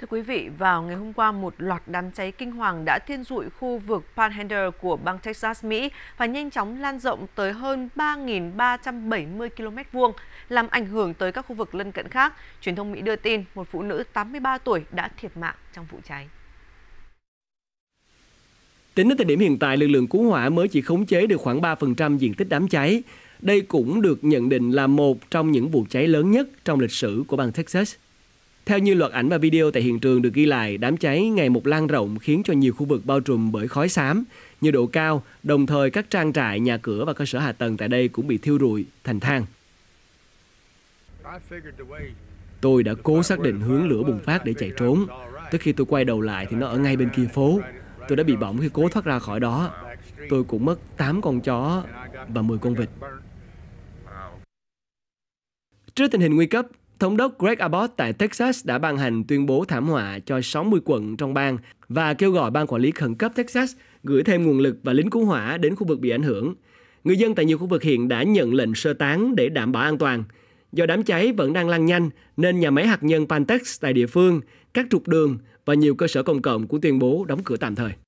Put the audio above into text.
Thưa quý vị, vào ngày hôm qua, một loạt đám cháy kinh hoàng đã thiên rụi khu vực Panhandle của bang Texas, Mỹ và nhanh chóng lan rộng tới hơn 3.370 km vuông, làm ảnh hưởng tới các khu vực lân cận khác. Truyền thông Mỹ đưa tin một phụ nữ 83 tuổi đã thiệt mạng trong vụ cháy. Tính đến thời điểm hiện tại, lực lượng cứu hỏa mới chỉ khống chế được khoảng 3% diện tích đám cháy. Đây cũng được nhận định là một trong những vụ cháy lớn nhất trong lịch sử của bang Texas. Theo như loạt ảnh và video tại hiện trường được ghi lại, đám cháy ngày một lan rộng khiến cho nhiều khu vực bao trùm bởi khói xám, nhiệt độ cao, đồng thời các trang trại, nhà cửa và cơ sở hạ tầng tại đây cũng bị thiêu rụi thành than. Tôi đã cố xác định hướng lửa bùng phát để chạy trốn. Tới khi tôi quay đầu lại thì nó ở ngay bên kia phố. Tôi đã bị bỏng khi cố thoát ra khỏi đó. Tôi cũng mất 8 con chó và 10 con vịt. Trước tình hình nguy cấp, Thống đốc Greg Abbott tại Texas đã ban hành tuyên bố thảm họa cho 60 quận trong bang và kêu gọi ban quản lý khẩn cấp Texas gửi thêm nguồn lực và lính cứu hỏa đến khu vực bị ảnh hưởng. Người dân tại nhiều khu vực hiện đã nhận lệnh sơ tán để đảm bảo an toàn. Do đám cháy vẫn đang lan nhanh nên nhà máy hạt nhân Pantex tại địa phương, các trục đường và nhiều cơ sở công cộng cũng tuyên bố đóng cửa tạm thời.